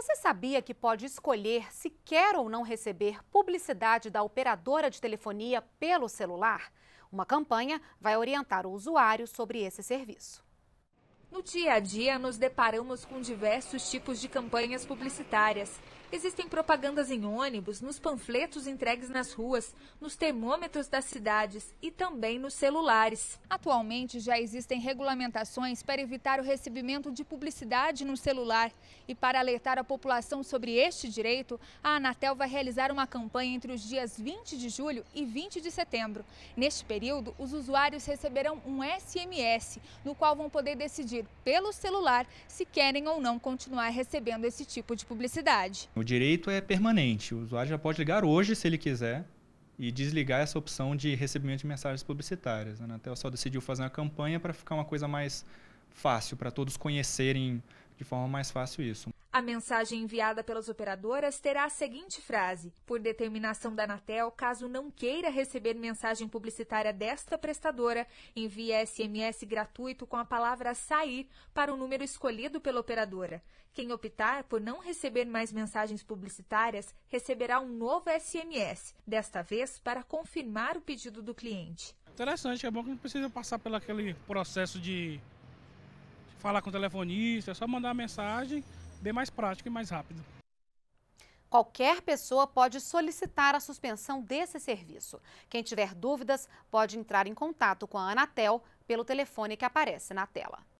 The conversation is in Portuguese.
Você sabia que pode escolher se quer ou não receber publicidade da operadora de telefonia pelo celular? Uma campanha vai orientar o usuário sobre esse serviço. No dia a dia, nos deparamos com diversos tipos de campanhas publicitárias. Existem propagandas em ônibus, nos panfletos entregues nas ruas, nos termômetros das cidades e também nos celulares. Atualmente já existem regulamentações para evitar o recebimento de publicidade no celular. E para alertar a população sobre este direito, a Anatel vai realizar uma campanha entre os dias 20 de julho e 20 de setembro. Neste período, os usuários receberão um SMS, no qual vão poder decidir pelo celular se querem ou não continuar recebendo esse tipo de publicidade. O direito é permanente. O usuário já pode ligar hoje se ele quiser e desligar essa opção de recebimento de mensagens publicitárias. A né? Anatel só decidiu fazer uma campanha para ficar uma coisa mais fácil para todos conhecerem de forma mais fácil isso. A mensagem enviada pelas operadoras terá a seguinte frase: Por determinação da Anatel, caso não queira receber mensagem publicitária desta prestadora, envie SMS gratuito com a palavra sair para o número escolhido pela operadora. Quem optar por não receber mais mensagens publicitárias receberá um novo SMS, desta vez para confirmar o pedido do cliente. Interessante, é bom que não precisa passar pelo aquele processo de falar com o telefonista, é só mandar uma mensagem bem mais prática e mais rápido. Qualquer pessoa pode solicitar a suspensão desse serviço. Quem tiver dúvidas pode entrar em contato com a Anatel pelo telefone que aparece na tela.